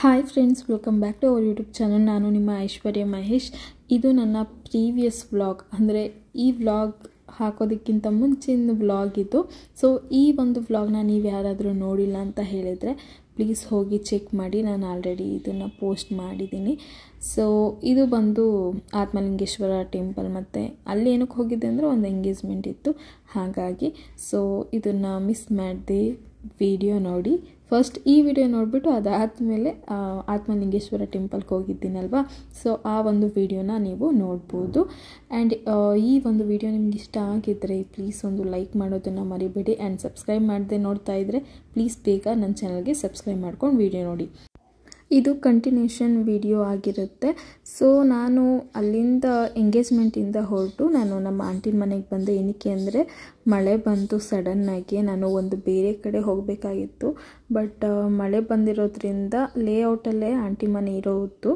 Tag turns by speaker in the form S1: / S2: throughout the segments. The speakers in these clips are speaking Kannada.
S1: hi friends welcome back to our YouTube channel ನಾನು ನಿಮ್ಮ ಐಶ್ವರ್ಯ ಮಹೇಶ್ ಇದು ನನ್ನ ಪ್ರೀವಿಯಸ್ ವ್ಲಾಗ್ ಅಂದರೆ ಈ ವ್ಲಾಗ್ ಹಾಕೋದಕ್ಕಿಂತ ಮುಂಚಿನ ವ್ಲಾಗ್ ಇದು ಸೊ ಈ ಒಂದು ವ್ಲಾಗ್ನ ನೀವು ಯಾರಾದರೂ ನೋಡಿಲ್ಲ ಅಂತ ಹೇಳಿದರೆ ಪ್ಲೀಸ್ ಹೋಗಿ ಚೆಕ್ ಮಾಡಿ ನಾನು ಆಲ್ರೆಡಿ ಇದನ್ನು ಪೋಸ್ಟ್ ಮಾಡಿದ್ದೀನಿ ಸೊ ಇದು ಬಂದು ಆತ್ಮಲಿಂಗೇಶ್ವರ ಟೆಂಪಲ್ ಮತ್ತು ಅಲ್ಲಿ ಏನಕ್ಕೆ ಹೋಗಿದ್ದೆ ಅಂದರೆ ಒಂದು ಎಂಗೇಜ್ಮೆಂಟ್ ಇತ್ತು ಹಾಗಾಗಿ ಸೊ ಇದನ್ನು ಮಿಸ್ ಮಾಡಿದೆ ವಿಡಿಯೋ ನೋಡಿ ಫಸ್ಟ್ ಈ ವಿಡಿಯೋ ನೋಡಿಬಿಟ್ಟು ಅದಾದಮೇಲೆ ಆತ್ಮಲಿಂಗೇಶ್ವರ ಟೆಂಪಲ್ಗೆ ಹೋಗಿದ್ದೀನಲ್ವಾ ಸೊ ಆ ಒಂದು ವಿಡಿಯೋನ ನೀವು ನೋಡ್ಬೋದು ಆ್ಯಂಡ್ ಈ ಒಂದು ವಿಡಿಯೋ ನಿಮ್ಗೆ ಇಷ್ಟ ಆಗಿದ್ದರೆ ಪ್ಲೀಸ್ ಒಂದು ಲೈಕ್ ಮಾಡೋದನ್ನು ಮರಿಬೇಡಿ ಆ್ಯಂಡ್ ಸಬ್ಸ್ಕ್ರೈಬ್ ಮಾಡದೆ ನೋಡ್ತಾ ಇದ್ದರೆ ಪ್ಲೀಸ್ ಬೇಗ ನನ್ನ ಚಾನಲ್ಗೆ ಸಬ್ಸ್ಕ್ರೈಬ್ ಮಾಡ್ಕೊಂಡು ವಿಡಿಯೋ ನೋಡಿ ಇದು ಕಂಟಿನ್ಯೂಷನ್ ವಿಡಿಯೋ ಆಗಿರುತ್ತೆ ಸೊ ನಾನು ಅಲ್ಲಿಂದ ಎಂಗೇಜ್ಮೆಂಟಿಂದ ಹೊರಟು ನಾನು ನಮ್ಮ ಆಂಟಿನ ಮನೆಗೆ ಬಂದೆ ಏನಕ್ಕೆ ಅಂದರೆ ಮಳೆ ಬಂತು ಸಡನ್ನಾಗಿ ನಾನು ಒಂದು ಬೇರೆ ಕಡೆ ಹೋಗಬೇಕಾಗಿತ್ತು ಬಟ್ ಮಳೆ ಬಂದಿರೋದ್ರಿಂದ ಲೇಔಟಲ್ಲೇ ಆಂಟಿ ಮನೆ ಇರೋದು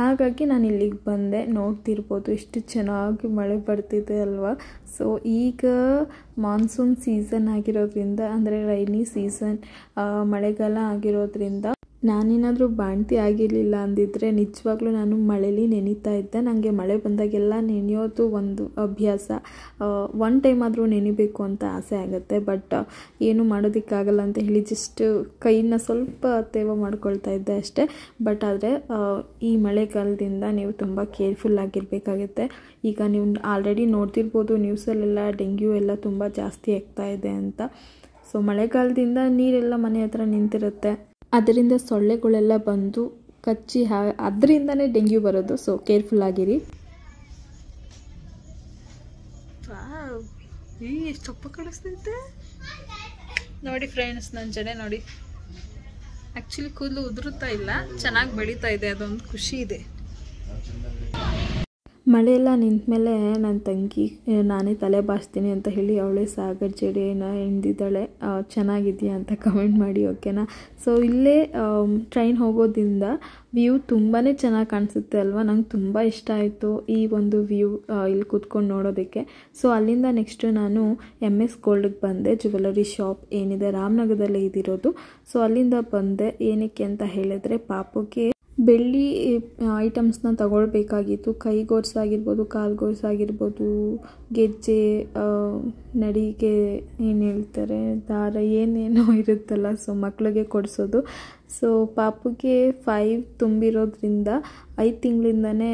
S1: ಹಾಗಾಗಿ ನಾನು ಇಲ್ಲಿಗೆ ಬಂದೆ ನೋಡ್ತಿರ್ಬೋದು ಎಷ್ಟು ಚೆನ್ನಾಗಿ ಮಳೆ ಬರ್ತಿದೆ ಅಲ್ವಾ ಸೊ ಈಗ ಮಾನ್ಸೂನ್ ಸೀಸನ್ ಆಗಿರೋದ್ರಿಂದ ಅಂದರೆ ರೈನಿ ಸೀಸನ್ ಮಳೆಗಾಲ ಆಗಿರೋದ್ರಿಂದ ನಾನೇನಾದರೂ ಬಾಣ್ತಿ ಆಗಿರಲಿಲ್ಲ ಅಂದಿದ್ದರೆ ನಿಜವಾಗ್ಲೂ ನಾನು ಮಳೇಲಿ ನೆನೀತಾ ಇದ್ದೆ ನನಗೆ ಮಳೆ ಬಂದಾಗೆಲ್ಲ ನೆನೆಯೋದು ಒಂದು ಅಭ್ಯಾಸ ಒನ್ ಟೈಮ್ ಆದರೂ ನೆನಿಬೇಕು ಅಂತ ಆಸೆ ಆಗುತ್ತೆ ಬಟ್ ಏನು ಮಾಡೋದಕ್ಕಾಗಲ್ಲ ಅಂತ ಹೇಳಿ ಜಸ್ಟ್ ಕೈನ ಸ್ವಲ್ಪ ತೇವ ಮಾಡ್ಕೊಳ್ತಾ ಇದ್ದೆ ಅಷ್ಟೇ ಬಟ್ ಆದರೆ ಈ ಮಳೆಗಾಲದಿಂದ ನೀವು ತುಂಬ ಕೇರ್ಫುಲ್ ಆಗಿರಬೇಕಾಗುತ್ತೆ ಈಗ ನೀವು ಆಲ್ರೆಡಿ ನೋಡ್ತಿರ್ಬೋದು ನ್ಯೂಸಲ್ಲೆಲ್ಲ ಡೆಂಗ್ಯೂ ಎಲ್ಲ ತುಂಬ ಜಾಸ್ತಿ ಆಗ್ತಾ ಇದೆ ಅಂತ ಸೊ ಮಳೆಗಾಲದಿಂದ ನೀರೆಲ್ಲ ಮನೆ ಹತ್ರ ನಿಂತಿರುತ್ತೆ ಅದರಿಂದ ಸೊಳ್ಳೆಗಳೆಲ್ಲ ಬಂದು ಕಚ್ಚಿ ಹಾ ಅದರಿಂದನೇ ಡೆಂಗ್ಯೂ ಬರೋದು ಸೊ ಕೇರ್ಫುಲ್ ಆಗಿರಿ ಎಷ್ಟು ನೋಡಿ ಫ್ರೆಂಡ್ಸ್ ನನ್ನ ಜನ ನೋಡಿ ಆ್ಯಕ್ಚುಲಿ ಕೂದಲು ಉದುರುತ್ತಾ ಇಲ್ಲ ಚೆನ್ನಾಗಿ ಬೆಳೀತಾ ಇದೆ ಅದೊಂದು ಖುಷಿ ಇದೆ ಮಳೆಯೆಲ್ಲ ನಿಂತ ಮೇಲೆ ನನ್ನ ತಂಗಿ ನಾನೇ ತಲೆ ಬಾಚ್ತೀನಿ ಅಂತ ಹೇಳಿ ಅವಳೇ ಸಾಗರ್ ಜೇಡಿನ ಹಿಂದಿದ್ದಾಳೆ ಚೆನ್ನಾಗಿದೆಯಾ ಅಂತ ಕಮೆಂಟ್ ಮಾಡಿ ಓಕೆನಾ ಸೊ ಇಲ್ಲೇ ಟ್ರೈನ್ ಹೋಗೋದ್ರಿಂದ ವ್ಯೂ ತುಂಬಾ ಚೆನ್ನಾಗಿ ಕಾಣಿಸುತ್ತೆ ಅಲ್ವಾ ನಂಗೆ ತುಂಬ ಇಷ್ಟ ಆಯಿತು ಈ ಒಂದು ವ್ಯೂ ಇಲ್ಲಿ ಕೂತ್ಕೊಂಡು ನೋಡೋದಕ್ಕೆ ಸೊ ಅಲ್ಲಿಂದ ನೆಕ್ಸ್ಟು ನಾನು ಎಮ್ ಎಸ್ ಗೋಲ್ಡ್ಗೆ ಬಂದೆ ಜ್ಯುವೆಲರಿ ಶಾಪ್ ಏನಿದೆ ರಾಮನಗರದಲ್ಲೇ ಇದಿರೋದು ಸೊ ಅಲ್ಲಿಂದ ಬಂದೆ ಏನಕ್ಕೆ ಅಂತ ಹೇಳಿದ್ರೆ ಪಾಪುಗೆ ಬೆಳ್ಳಿ ಐಟಮ್ಸ್ನ ತಗೊಳ್ಬೇಕಾಗಿತ್ತು ಕೈಗೋರ್ಸ್ ಆಗಿರ್ಬೋದು ಗೋರ್ಸ್ ಆಗಿರ್ಬೋದು ಗೆಜ್ಜೆ ನಡಿಗೆ ಏನು ಹೇಳ್ತಾರೆ ದಾರ ಏನೇನೋ ಇರುತ್ತಲ್ಲ ಸೊ ಮಕ್ಕಳಿಗೆ ಕೊಡಿಸೋದು ಸೊ ಪಾಪುಗೆ ಫೈವ್ ತುಂಬಿರೋದ್ರಿಂದ ಐದು ತಿಂಗಳಿಂದನೇ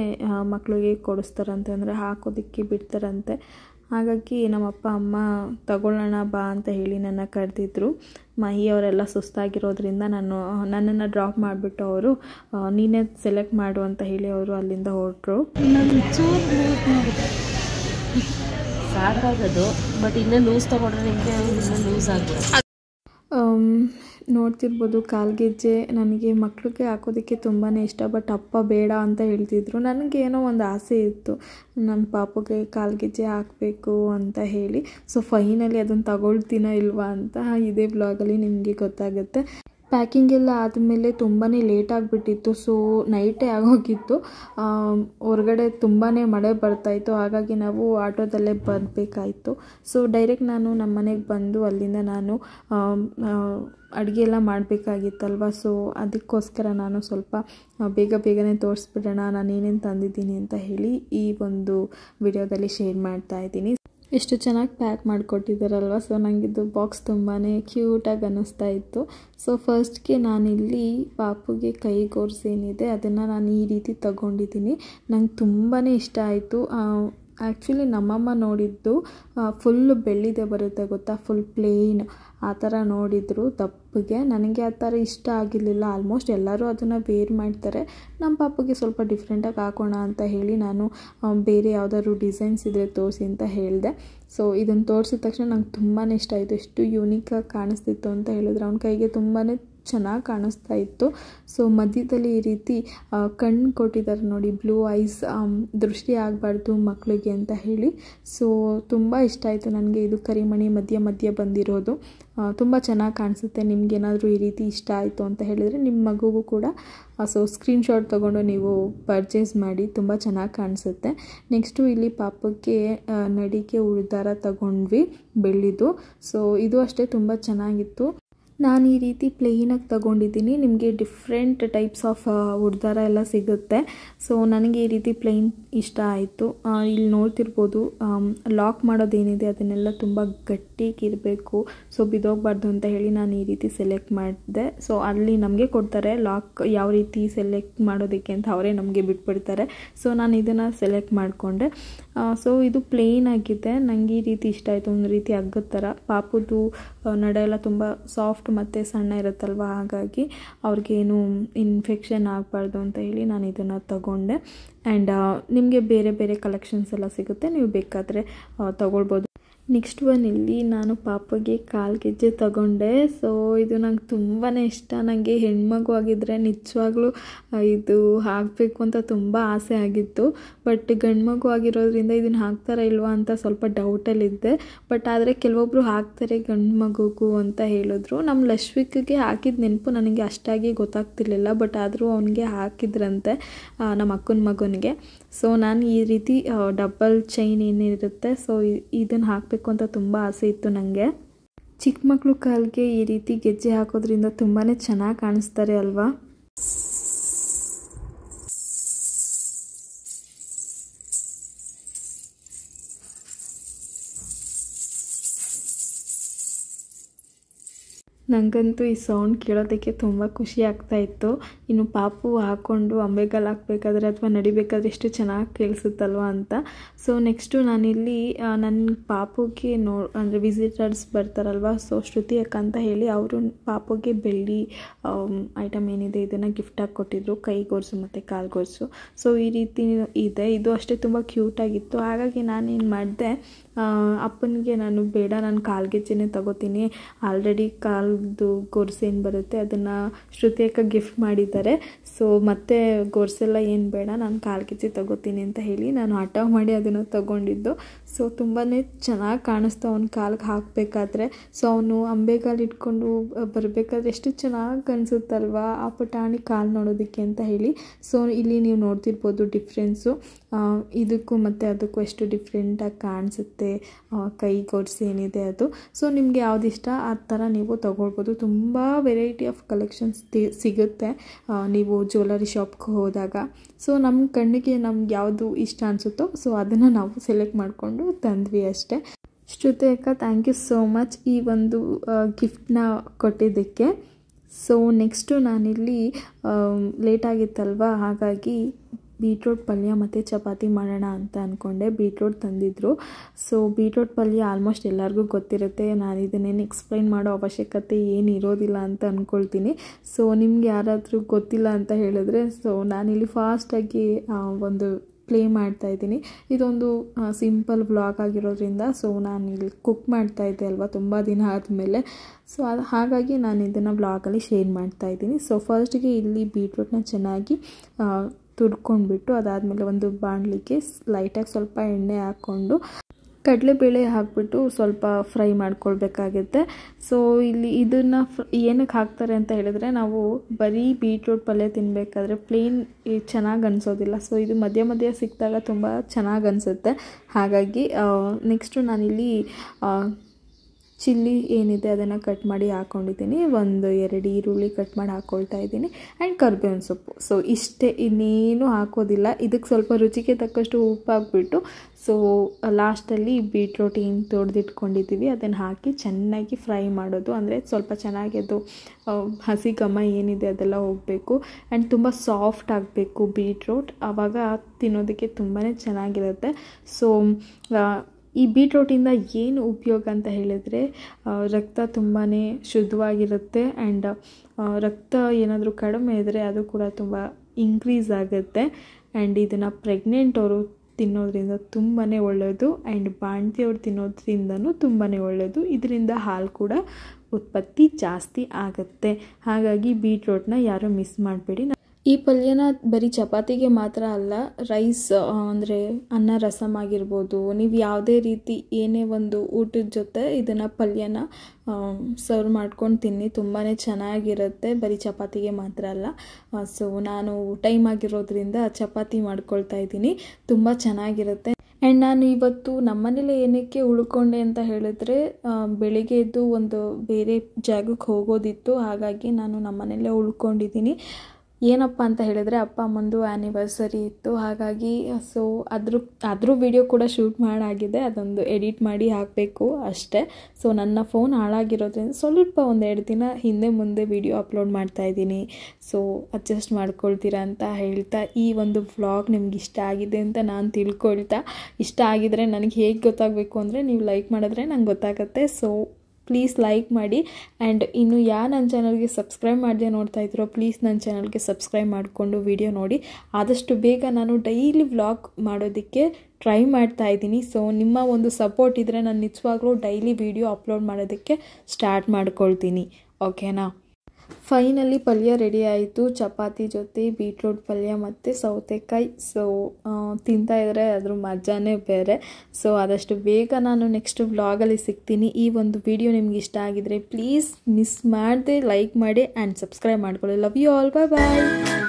S1: ಮಕ್ಕಳಿಗೆ ಕೊಡಿಸ್ತಾರಂತೆ ಅಂದರೆ ಹಾಕೋದಕ್ಕೆ ಬಿಡ್ತಾರಂತೆ ಹಾಗಾಗಿ ನಮ್ಮ ಅಪ್ಪ ಅಮ್ಮ ತಗೊಳ್ಳೋಣ ಬಾ ಅಂತ ಹೇಳಿ ನನ್ನ ಕರೆದಿದ್ರು ಮಹಿ ಅವರೆಲ್ಲ ಸುಸ್ತಾಗಿರೋದ್ರಿಂದ ನಾನು ನನ್ನನ್ನು ಡ್ರಾಪ್ ಮಾಡಿಬಿಟ್ಟು ಅವರು ನೀನೇ ಸೆಲೆಕ್ಟ್ ಮಾಡು ಅಂತ ಹೇಳಿ ಅವರು ಅಲ್ಲಿಂದ ಹೊರಟರು ಸಾಕಾಗೋದು ಬಟ್ ಇನ್ನೇ ಲೂಸ್ ತೊಗೊಂಡ್ರೆ ನಿಮಗೆ ಇನ್ನೂ ಲೂಸ್ ಆಗ್ತದೆ ನೋಡ್ತಿರ್ಬೋದು ಕಾಲ್ಗೆಜ್ಜೆ ನನಗೆ ಮಕ್ಳಿಗೆ ಹಾಕೋದಕ್ಕೆ ತುಂಬಾ ಇಷ್ಟ ಬಟ್ ಅಪ್ಪ ಬೇಡ ಅಂತ ಹೇಳ್ತಿದ್ರು ನನಗೇನೋ ಒಂದು ಆಸೆ ಇತ್ತು ನನ್ನ ಪಾಪಗೆ ಕಾಲ್ಗೆಜ್ಜೆ ಹಾಕಬೇಕು ಅಂತ ಹೇಳಿ ಸೊ ಫೈನಲಿ ಅದನ್ನು ತಗೊಳ್ತೀನೋ ಇಲ್ವಾ ಅಂತ ಇದೇ ಬ್ಲಾಗಲ್ಲಿ ನಿಮಗೆ ಗೊತ್ತಾಗುತ್ತೆ ಪ್ಯಾಕಿಂಗ್ ಎಲ್ಲ ಆದಮೇಲೆ ತುಂಬಾ ಲೇಟ್ ಆಗಿಬಿಟ್ಟಿತ್ತು ಸೊ ನೈಟೇ ಆಗೋಗಿತ್ತು ಹೊರಗಡೆ ತುಂಬಾ ಮಳೆ ಬರ್ತಾಯಿತ್ತು ಹಾಗಾಗಿ ನಾವು ಆಟೋದಲ್ಲೇ ಬರಬೇಕಾಯಿತು ಸೊ ಡೈರೆಕ್ಟ್ ನಾನು ನಮ್ಮ ಮನೆಗೆ ಬಂದು ಅಲ್ಲಿಂದ ನಾನು ಅಡುಗೆ ಎಲ್ಲ ಮಾಡಬೇಕಾಗಿತ್ತಲ್ವ ಸೊ ಅದಕ್ಕೋಸ್ಕರ ನಾನು ಸ್ವಲ್ಪ ಬೇಗ ಬೇಗನೆ ತೋರಿಸ್ಬಿಡೋಣ ನಾನು ಏನೇನು ತಂದಿದ್ದೀನಿ ಅಂತ ಹೇಳಿ ಈ ಒಂದು ವಿಡಿಯೋದಲ್ಲಿ ಶೇರ್ ಮಾಡ್ತಾ ಇದ್ದೀನಿ ಎಷ್ಟು ಚೆನ್ನಾಗಿ ಪ್ಯಾಕ್ ಮಾಡಿಕೊಟ್ಟಿದ್ದಾರಲ್ವ ಸೊ ನನಗಿದು ಬಾಕ್ಸ್ ತುಂಬಾ ಕ್ಯೂಟಾಗಿ ಅನ್ನಿಸ್ತಾ ಇತ್ತು ಸೊ ಫಸ್ಟ್ಗೆ ನಾನಿಲ್ಲಿ ಪಾಪುಗೆ ಕೈಗೋರ್ಸೇನಿದೆ ಅದನ್ನು ನಾನು ಈ ರೀತಿ ತಗೊಂಡಿದ್ದೀನಿ ನಂಗೆ ತುಂಬಾ ಇಷ್ಟ ಆಯಿತು ಆ್ಯಕ್ಚುಲಿ ನಮ್ಮಮ್ಮ ನೋಡಿದ್ದು ಫುಲ್ಲು ಬೆಳ್ಳಿದೆ ಬರುತ್ತೆ ಗೊತ್ತಾ ಫುಲ್ ಪ್ಲೇನ್ ಆ ಥರ ನೋಡಿದರು ತಪ್ಪಿಗೆ ನನಗೆ ಆ ಥರ ಇಷ್ಟ ಆಗಿರಲಿಲ್ಲ ಆಲ್ಮೋಸ್ಟ್ ಎಲ್ಲರೂ ಅದನ್ನು ವೇರ್ ಮಾಡ್ತಾರೆ ನಮ್ಮ ಪಾಪಗೆ ಸ್ವಲ್ಪ ಡಿಫ್ರೆಂಟಾಗಿ ಹಾಕೋಣ ಅಂತ ಹೇಳಿ ನಾನು ಬೇರೆ ಯಾವುದಾದ್ರು ಡಿಸೈನ್ಸ್ ಇದ್ದರೆ ತೋರಿಸಿ ಅಂತ ಹೇಳಿದೆ ಸೊ ಇದನ್ನು ತೋರಿಸಿದ ತಕ್ಷಣ ನಂಗೆ ತುಂಬಾ ಇಷ್ಟ ಆಯಿತು ಎಷ್ಟು ಯೂನಿಕಾಗಿ ಕಾಣಿಸ್ತಿತ್ತು ಅಂತ ಹೇಳಿದ್ರೆ ಅವನ ಕೈಗೆ ತುಂಬಾ ಚೆನ್ನಾಗಿ ಕಾಣಿಸ್ತಾ ಇತ್ತು ಸೊ ಮಧ್ಯದಲ್ಲಿ ಈ ರೀತಿ ಕಣ್ಣು ಕೊಟ್ಟಿದ್ದಾರೆ ನೋಡಿ ಬ್ಲೂ ಐಸ್ ದೃಷ್ಟಿ ಆಗಬಾರ್ದು ಮಕ್ಕಳಿಗೆ ಅಂತ ಹೇಳಿ ಸೊ ತುಂಬ ಇಷ್ಟ ಆಯಿತು ನನಗೆ ಇದು ಕರಿಮಣಿ ಮಧ್ಯ ಮಧ್ಯ ಬಂದಿರೋದು ತುಂಬ ಚೆನ್ನಾಗಿ ಕಾಣಿಸುತ್ತೆ ನಿಮಗೇನಾದರೂ ಈ ರೀತಿ ಇಷ್ಟ ಆಯಿತು ಅಂತ ಹೇಳಿದರೆ ನಿಮ್ಮ ಮಗುಗೂ ಕೂಡ ಸೊ ಸ್ಕ್ರೀನ್ಶಾಟ್ ತೊಗೊಂಡು ನೀವು ಪರ್ಚೇಸ್ ಮಾಡಿ ತುಂಬ ಚೆನ್ನಾಗಿ ಕಾಣಿಸುತ್ತೆ ನೆಕ್ಸ್ಟು ಇಲ್ಲಿ ಪಾಪಕ್ಕೆ ನಡಿಗೆ ಉಳಿದಾರ ತಗೊಂಡ್ವಿ ಬೆಳ್ಳಿದು ಸೊ ಇದು ಅಷ್ಟೇ ತುಂಬ ಚೆನ್ನಾಗಿತ್ತು ನಾನು ಈ ರೀತಿ ಪ್ಲೇನಾಗಿ ತಗೊಂಡಿದ್ದೀನಿ ನಿಮಗೆ ಡಿಫ್ರೆಂಟ್ ಟೈಪ್ಸ್ ಆಫ್ ಉಡ್ದಾರ ಎಲ್ಲ ಸಿಗುತ್ತೆ ಸೊ ನನಗೆ ಈ ರೀತಿ ಪ್ಲೇನ್ ಇಷ್ಟ ಆಯಿತು ಇಲ್ಲಿ ನೋಡ್ತಿರ್ಬೋದು ಲಾಕ್ ಮಾಡೋದೇನಿದೆ ಅದನ್ನೆಲ್ಲ ತುಂಬ ಗಟ್ಟಿಗಿರಬೇಕು ಸೊ ಬಿದ್ದೋಗ್ಬಾರ್ದು ಅಂತ ಹೇಳಿ ನಾನು ಈ ರೀತಿ ಸೆಲೆಕ್ಟ್ ಮಾಡಿದೆ ಸೊ ಅಲ್ಲಿ ನಮಗೆ ಕೊಡ್ತಾರೆ ಲಾಕ್ ಯಾವ ರೀತಿ ಸೆಲೆಕ್ಟ್ ಮಾಡೋದಕ್ಕೆ ಅಂತ ಅವರೇ ನಮಗೆ ಬಿಟ್ಬಿಡ್ತಾರೆ ಸೊ ನಾನು ಇದನ್ನು ಸೆಲೆಕ್ಟ್ ಮಾಡಿಕೊಂಡೆ ಸೊ ಇದು ಪ್ಲೇನ್ ಆಗಿದೆ ನನಗೆ ಈ ರೀತಿ ಇಷ್ಟ ಆಯಿತು ಒಂದು ರೀತಿ ಅಗ್ಗದ ಥರ ಪಾಪದ್ದು ನಡೆ ಎಲ್ಲ ತುಂಬ ಸಾಫ್ಟ್ ಮತ್ತು ಸಣ್ಣ ಇರುತ್ತಲ್ವ ಹಾಗಾಗಿ ಅವ್ರಿಗೇನು ಇನ್ಫೆಕ್ಷನ್ ಆಗಬಾರ್ದು ಅಂತ ಹೇಳಿ ನಾನು ಇದನ್ನು ತಗೊಂಡೆ ಆ್ಯಂಡ್ uh, ನಿಮಗೆ ಬೇರೆ ಬೇರೆ ಕಲೆಕ್ಷನ್ಸ್ ಎಲ್ಲ ಸಿಗುತ್ತೆ ನೀವು ಬೇಕಾದರೆ ತಗೊಳ್ಬೋದು ನೆಕ್ಸ್ಟ್ ಒನ್ ಇಲ್ಲಿ ನಾನು ಪಾಪಗೆ ಕಾಲು ಗೆಜ್ಜೆ ತಗೊಂಡೆ ಸೊ ಇದು ನಂಗೆ ತುಂಬಾ ಇಷ್ಟ ನನಗೆ ಹೆಣ್ಮಗು ಆಗಿದ್ದರೆ ನಿಜವಾಗ್ಲೂ ಇದು ಹಾಕಬೇಕು ಅಂತ ತುಂಬ ಆಸೆ ಆಗಿತ್ತು ಬಟ್ ಗಂಡು ಮಗು ಆಗಿರೋದ್ರಿಂದ ಇದನ್ನು ಹಾಕ್ತಾರಾ ಇಲ್ವಾ ಅಂತ ಸ್ವಲ್ಪ ಡೌಟಲ್ಲಿದ್ದೆ ಬಟ್ ಆದರೆ ಕೆಲವೊಬ್ಬರು ಹಾಕ್ತಾರೆ ಗಂಡು ಮಗುಗೂ ಅಂತ ಹೇಳಿದ್ರು ನಮ್ಮ ಲಶ್ವಿಕ್ಗೆ ಹಾಕಿದ ನೆನಪು ನನಗೆ ಅಷ್ಟಾಗಿ ಗೊತ್ತಾಗ್ತಿರ್ಲಿಲ್ಲ ಬಟ್ ಆದರೂ ಅವನಿಗೆ ಹಾಕಿದ್ರಂತೆ ನಮ್ಮ ಅಕ್ಕನ ಮಗನಿಗೆ ಸೊ ನಾನು ಈ ರೀತಿ ಡಬಲ್ ಚೈನ್ ಏನಿರುತ್ತೆ ಸೊ ಇದನ್ನು ಹಾಕಬೇಕು ಮಾಡಬೇಕು ಅಂತ ತುಂಬ ಆಸೆ ಇತ್ತು ನನಗೆ ಚಿಕ್ಕ ಮಕ್ಕಳು ಕಾಲಿಗೆ ಈ ರೀತಿ ಗೆಜ್ಜೆ ಹಾಕೋದ್ರಿಂದ ತುಂಬಾ ಚೆನ್ನಾಗಿ ಕಾಣಿಸ್ತಾರೆ ಅಲ್ವಾ ನನಗಂತೂ ಈ ಸೌಂಡ್ ಕೇಳೋದಕ್ಕೆ ತುಂಬ ಖುಷಿ ಆಗ್ತಾ ಇತ್ತು ಇನ್ನು ಪಾಪು ಹಾಕ್ಕೊಂಡು ಅಂಬೆಗಾಲು ಹಾಕ್ಬೇಕಾದ್ರೆ ಅಥವಾ ನಡಿಬೇಕಾದ್ರೆ ಎಷ್ಟು ಚೆನ್ನಾಗಿ ಕೇಳಿಸುತ್ತಲ್ವ ಅಂತ ಸೊ ನೆಕ್ಸ್ಟು ನಾನಿಲ್ಲಿ ನನ್ನ ಪಾಪುಗೆ ನೋ ಅಂದರೆ ವಿಸಿಟರ್ಸ್ ಬರ್ತಾರಲ್ವ ಸೊ ಶ್ರುತಿ ಅಕ್ಕ ಅಂತ ಹೇಳಿ ಅವರು ಪಾಪುಗೆ ಬೆಳ್ಳಿ ಐಟಮ್ ಏನಿದೆ ಇದನ್ನು ಗಿಫ್ಟಾಗಿ ಕೊಟ್ಟಿದ್ರು ಕೈಗೋರ್ಸು ಮತ್ತು ಗೋರ್ಸು ಸೊ ಈ ರೀತಿ ಇದೆ ಇದು ಅಷ್ಟೇ ತುಂಬ ಕ್ಯೂಟಾಗಿತ್ತು ಹಾಗಾಗಿ ನಾನೇನು ಮಾಡಿದೆ ಅಪ್ಪನಿಗೆ ನಾನು ಬೇಡ ನಾನು ಕಾಲ್ಗೆಜ್ಜೆನೇ ತಗೋತೀನಿ ಆಲ್ರೆಡಿ ಕಾಲ್ದು ಏನು ಬರುತ್ತೆ ಅದನ್ನು ಶ್ರುತಿ ಅಕ್ಕ ಗಿಫ್ಟ್ ಮಾಡಿದ್ದಾರೆ ಸೊ ಮತ್ತೆ ಗೊರ್ಸೆಲ್ಲ ಏನು ಬೇಡ ನಾನು ಕಾಲ್ಗೆಜ್ಜೆ ತಗೋತೀನಿ ಅಂತ ಹೇಳಿ ನಾನು ಆಟೋ ಮಾಡಿ ಅದನ್ನು ತಗೊಂಡಿದ್ದು ಸೊ ತುಂಬಾ ಚೆನ್ನಾಗಿ ಕಾಣಿಸ್ತು ಅವ್ನ ಕಾಲಿಗೆ ಹಾಕಬೇಕಾದ್ರೆ ಸೊ ಅವನು ಅಂಬೆಗಾಲು ಇಟ್ಕೊಂಡು ಬರಬೇಕಾದ್ರೆ ಎಷ್ಟು ಚೆನ್ನಾಗಿ ಕಾಣಿಸುತ್ತಲ್ವಾ ಆ ಪುಟಾಣಿ ಕಾಲು ನೋಡೋದಕ್ಕೆ ಅಂತ ಹೇಳಿ ಸೊ ಇಲ್ಲಿ ನೀವು ನೋಡ್ತಿರ್ಬೋದು ಡಿಫ್ರೆನ್ಸು ಇದಕ್ಕೂ ಮತ್ತು ಅದಕ್ಕೂ ಎಷ್ಟು ಡಿಫ್ರೆಂಟಾಗಿ ಕಾಣಿಸುತ್ತೆ ಕೈ ಕೊಡ್ಸಿ ಏನಿದೆ ಅದು ಸೊ ನಿಮಗೆ ಯಾವ್ದು ಇಷ್ಟ ಆ ಥರ ನೀವು ತೊಗೊಳ್ಬೋದು ತುಂಬ ವೆರೈಟಿ ಆಫ್ ಕಲೆಕ್ಷನ್ಸ್ ಸಿಗುತ್ತೆ ನೀವು ಜ್ಯುವೆಲರಿ ಶಾಪ್ಗೆ ಹೋದಾಗ ಸೊ ನಮ್ಮ ಕಣ್ಣಿಗೆ ನಮ್ಗೆ ಯಾವುದು ಇಷ್ಟ ಅನಿಸುತ್ತೋ ಸೊ ಅದನ್ನು ನಾವು ಸೆಲೆಕ್ಟ್ ಮಾಡಿಕೊಂಡು ತಂದ್ವಿ ಅಷ್ಟೇ ಶ್ರುತಿ ಅಕ್ಕ ಥ್ಯಾಂಕ್ ಯು ಸೋ ಮಚ್ ಈ ಒಂದು ಗಿಫ್ಟನ್ನ ಕೊಟ್ಟಿದ್ದಕ್ಕೆ ಸೊ ನೆಕ್ಸ್ಟು ನಾನಿಲ್ಲಿ ಲೇಟಾಗಿತ್ತಲ್ವ ಹಾಗಾಗಿ ಬೀಟ್ರೋಟ್ ಪಲ್ಯ ಮತ್ತು ಚಪಾತಿ ಮಾಡೋಣ ಅಂತ ಅಂದ್ಕೊಂಡೆ ಬೀಟ್ರೋಟ್ ತಂದಿದ್ರು ಸೊ ಬೀಟ್ರೋಟ್ ಪಲ್ಯ ಆಲ್ಮೋಸ್ಟ್ ಎಲ್ಲರಿಗೂ ಗೊತ್ತಿರುತ್ತೆ ನಾನು ಇದನ್ನೇನು ಎಕ್ಸ್ಪ್ಲೈನ್ ಮಾಡೋ ಅವಶ್ಯಕತೆ ಏನು ಇರೋದಿಲ್ಲ ಅಂತ ಅಂದ್ಕೊಳ್ತೀನಿ ಸೊ ನಿಮ್ಗೆ ಯಾರಾದರೂ ಗೊತ್ತಿಲ್ಲ ಅಂತ ಹೇಳಿದ್ರೆ ಸೊ ನಾನಿಲ್ಲಿ ಫಾಸ್ಟಾಗಿ ಒಂದು ಪ್ಲೇ ಮಾಡ್ತಾ ಇದ್ದೀನಿ ಇದೊಂದು ಸಿಂಪಲ್ ಬ್ಲಾಗ್ ಆಗಿರೋದ್ರಿಂದ ಸೊ ನಾನು ಇಲ್ಲಿ ಕುಕ್ ಮಾಡ್ತಾ ಇದ್ದೆ ಅಲ್ವಾ ತುಂಬ ದಿನ ಆದಮೇಲೆ ಸೊ ಅದು ಹಾಗಾಗಿ ನಾನು ಇದನ್ನು ಬ್ಲಾಗಲ್ಲಿ ಶೇರ್ ಮಾಡ್ತಾ ಇದ್ದೀನಿ ಸೊ ಫಸ್ಟಿಗೆ ಇಲ್ಲಿ ಬೀಟ್ರೂಟ್ನ ಚೆನ್ನಾಗಿ ತುಡ್ಕೊಂಡ್ಬಿಟ್ಟು ಅದಾದಮೇಲೆ ಒಂದು ಬಾಣಲಿಗೆ ಲೈಟಾಗಿ ಸ್ವಲ್ಪ ಎಣ್ಣೆ ಹಾಕ್ಕೊಂಡು ಕಡಲೆಬೇಳೆ ಹಾಕಿಬಿಟ್ಟು ಸ್ವಲ್ಪ ಫ್ರೈ ಮಾಡ್ಕೊಳ್ಬೇಕಾಗುತ್ತೆ ಸೊ ಇಲ್ಲಿ ಇದನ್ನು ಏನಕ್ಕೆ ಹಾಕ್ತಾರೆ ಅಂತ ಹೇಳಿದ್ರೆ ನಾವು ಬರೀ ಬೀಟ್ರೂಟ್ ಪಲ್ಯ ತಿನ್ನಬೇಕಾದ್ರೆ ಪ್ಲೇನ್ ಚೆನ್ನಾಗಿ ಅನಿಸೋದಿಲ್ಲ ಸೊ ಇದು ಮಧ್ಯ ಮಧ್ಯ ಸಿಕ್ಕಿದಾಗ ತುಂಬ ಚೆನ್ನಾಗಿ ಅನಿಸುತ್ತೆ ಹಾಗಾಗಿ ನೆಕ್ಸ್ಟು ನಾನಿಲ್ಲಿ ಚಿಲ್ಲಿ ಏನಿದೆ ಅದನ್ನು ಕಟ್ ಮಾಡಿ ಹಾಕ್ಕೊಂಡಿದ್ದೀನಿ ಒಂದು ಎರಡು ಈರುಳ್ಳಿ ಕಟ್ ಮಾಡಿ ಹಾಕ್ಕೊಳ್ತಾ ಇದ್ದೀನಿ ಆ್ಯಂಡ್ ಕರ್ಬೇವಿನ ಸೊಪ್ಪು ಸೊ ಇಷ್ಟೇ ಇನ್ನೇನು ಹಾಕೋದಿಲ್ಲ ಇದಕ್ಕೆ ಸ್ವಲ್ಪ ರುಚಿಗೆ ತಕ್ಕಷ್ಟು ಉಪ್ಪು ಹಾಕ್ಬಿಟ್ಟು ಸೊ ಲಾಸ್ಟಲ್ಲಿ ಬೀಟ್ರೋಟ್ ಏನು ತೊಡೆದಿಟ್ಕೊಂಡಿದ್ದೀವಿ ಅದನ್ನು ಹಾಕಿ ಚೆನ್ನಾಗಿ ಫ್ರೈ ಮಾಡೋದು ಅಂದರೆ ಸ್ವಲ್ಪ ಚೆನ್ನಾಗಿ ಅದು ಹಸಿ ಘಮ ಏನಿದೆ ಅದೆಲ್ಲ ಹೋಗಬೇಕು ಆ್ಯಂಡ್ ತುಂಬ ಸಾಫ್ಟ್ ಆಗಬೇಕು ಬೀಟ್ರೋಟ್ ಆವಾಗ ತಿನ್ನೋದಕ್ಕೆ ತುಂಬಾ ಚೆನ್ನಾಗಿರುತ್ತೆ ಸೊ ಈ ಬೀಟ್ರೋಟಿಂದ ಏನು ಉಪಯೋಗ ಅಂತ ಹೇಳಿದರೆ ರಕ್ತ ತುಂಬಾ ಶುದ್ಧವಾಗಿರುತ್ತೆ ಆ್ಯಂಡ್ ರಕ್ತ ಏನಾದರೂ ಕಡಿಮೆ ಇದ್ದರೆ ಅದು ಕೂಡ ತುಂಬ ಇನ್ಕ್ರೀಸ್ ಆಗುತ್ತೆ ಆ್ಯಂಡ್ ಇದನ್ನು ಪ್ರೆಗ್ನೆಂಟ್ ಅವರು ತಿನ್ನೋದ್ರಿಂದ ತುಂಬಾ ಒಳ್ಳೆಯದು ಆ್ಯಂಡ್ ಬಾಣ್ತಿಯವರು ತಿನ್ನೋದ್ರಿಂದ ತುಂಬಾ ಒಳ್ಳೆಯದು ಇದರಿಂದ ಹಾಲು ಕೂಡ ಉತ್ಪತ್ತಿ ಜಾಸ್ತಿ ಆಗುತ್ತೆ ಹಾಗಾಗಿ ಬೀಟ್ರೋಟ್ನ ಯಾರೂ ಮಿಸ್ ಮಾಡಬೇಡಿ ಈ ಪಲ್ಯನ ಬರೀ ಚಪಾತಿಗೆ ಮಾತ್ರ ಅಲ್ಲ ರೈಸ್ ಅಂದರೆ ಅನ್ನ ರಸಮ್ ಆಗಿರ್ಬೋದು ನೀವು ಯಾವುದೇ ರೀತಿ ಏನೇ ಒಂದು ಊಟದ ಜೊತೆ ಇದನ್ನು ಪಲ್ಯನ ಸರ್ವ್ ಮಾಡ್ಕೊಂಡು ತಿನ್ನಿ ತುಂಬಾ ಚೆನ್ನಾಗಿರುತ್ತೆ ಬರೀ ಚಪಾತಿಗೆ ಮಾತ್ರ ಅಲ್ಲ ಸೊ ನಾನು ಟೈಮ್ ಆಗಿರೋದ್ರಿಂದ ಚಪಾತಿ ಮಾಡ್ಕೊಳ್ತಾ ಇದ್ದೀನಿ ತುಂಬ ಚೆನ್ನಾಗಿರುತ್ತೆ ಆ್ಯಂಡ್ ನಾನು ಇವತ್ತು ನಮ್ಮನೇಲೆ ಏನಕ್ಕೆ ಉಳ್ಕೊಂಡೆ ಅಂತ ಹೇಳಿದ್ರೆ ಬೆಳಿಗ್ಗೆ ಎದ್ದು ಒಂದು ಬೇರೆ ಜಾಗಕ್ಕೆ ಹೋಗೋದಿತ್ತು ಹಾಗಾಗಿ ನಾನು ನಮ್ಮನೇಲೆ ಉಳ್ಕೊಂಡಿದ್ದೀನಿ ಏನಪ್ಪ ಅಂತ ಹೇಳಿದರೆ ಅಪ್ಪ ಅಮ್ಮಂದು ಆ್ಯನಿವರ್ಸರಿ ಇತ್ತು ಹಾಗಾಗಿ ಸೊ ಅದ್ರ ಅದ್ರ ವಿಡಿಯೋ ಕೂಡ ಶೂಟ್ ಮಾಡಾಗಿದೆ ಅದೊಂದು ಎಡಿಟ್ ಮಾಡಿ ಹಾಕಬೇಕು ಅಷ್ಟೇ ಸೊ ನನ್ನ ಫೋನ್ ಹಾಳಾಗಿರೋದ್ರಿಂದ ಸ್ವಲ್ಪ ಒಂದೆರಡು ದಿನ ಹಿಂದೆ ಮುಂದೆ ವಿಡಿಯೋ ಅಪ್ಲೋಡ್ ಮಾಡ್ತಾ ಇದ್ದೀನಿ ಸೊ ಅಡ್ಜಸ್ಟ್ ಮಾಡ್ಕೊಳ್ತೀರಾ ಅಂತ ಹೇಳ್ತಾ ಈ ಒಂದು ವ್ಲಾಗ್ ನಿಮ್ಗೆ ಇಷ್ಟ ಆಗಿದೆ ಅಂತ ನಾನು ತಿಳ್ಕೊಳ್ತಾ ಇಷ್ಟ ಆಗಿದ್ರೆ ನನಗೆ ಹೇಗೆ ಗೊತ್ತಾಗಬೇಕು ಅಂದರೆ ನೀವು ಲೈಕ್ ಮಾಡಿದ್ರೆ ನಂಗೆ ಗೊತ್ತಾಗತ್ತೆ ಸೊ ಪ್ಲೀಸ್ ಲೈಕ್ ಮಾಡಿ ಆ್ಯಂಡ್ ಇನ್ನು ಯಾರು ನನ್ನ ಚಾನಲ್ಗೆ ಸಬ್ಸ್ಕ್ರೈಬ್ ಮಾಡಿದೆ ನೋಡ್ತಾ ಇದ್ದೀರೋ ಪ್ಲೀಸ್ ನನ್ನ ಚಾನಲ್ಗೆ ಸಬ್ಸ್ಕ್ರೈಬ್ ಮಾಡಿಕೊಂಡು ವಿಡಿಯೋ ನೋಡಿ ಆದಷ್ಟು ಬೇಗ ನಾನು ಡೈಲಿ ವ್ಲಾಗ್ ಮಾಡೋದಕ್ಕೆ ಟ್ರೈ ಮಾಡ್ತಾ ಇದ್ದೀನಿ ಸೊ ನಿಮ್ಮ ಒಂದು ಸಪೋರ್ಟ್ ಇದ್ದರೆ ನಾನು ನಿಜವಾಗ್ಲೂ ಡೈಲಿ ವಿಡಿಯೋ ಅಪ್ಲೋಡ್ ಮಾಡೋದಕ್ಕೆ ಸ್ಟಾರ್ಟ್ ಮಾಡ್ಕೊಳ್ತೀನಿ ಓಕೆನಾ ಫೈನಲಿ ಪಲ್ಯ ರೆಡಿ ಆಯಿತು ಚಪಾತಿ ಜೊತೆ ಬೀಟ್ರೂಟ್ ಪಲ್ಯ ಮತ್ತು ಸೌತೆಕಾಯಿ ಸೊ ತಿಂತಾ ಇದ್ದರೆ ಅದ್ರ ಮಜಾನೇ ಬೇರೆ ಸೊ ಆದಷ್ಟು ಬೇಗ ನಾನು ನೆಕ್ಸ್ಟ್ ವ್ಲಾಗಲ್ಲಿ ಸಿಗ್ತೀನಿ ಈ ಒಂದು ವಿಡಿಯೋ ನಿಮ್ಗೆ ಇಷ್ಟ ಆಗಿದರೆ ಪ್ಲೀಸ್ ಮಿಸ್ ಮಾಡದೆ ಲೈಕ್ ಮಾಡಿ ಆ್ಯಂಡ್ ಸಬ್ಸ್ಕ್ರೈಬ್ ಮಾಡ್ಕೊಳ್ಳಿ love you all bye bye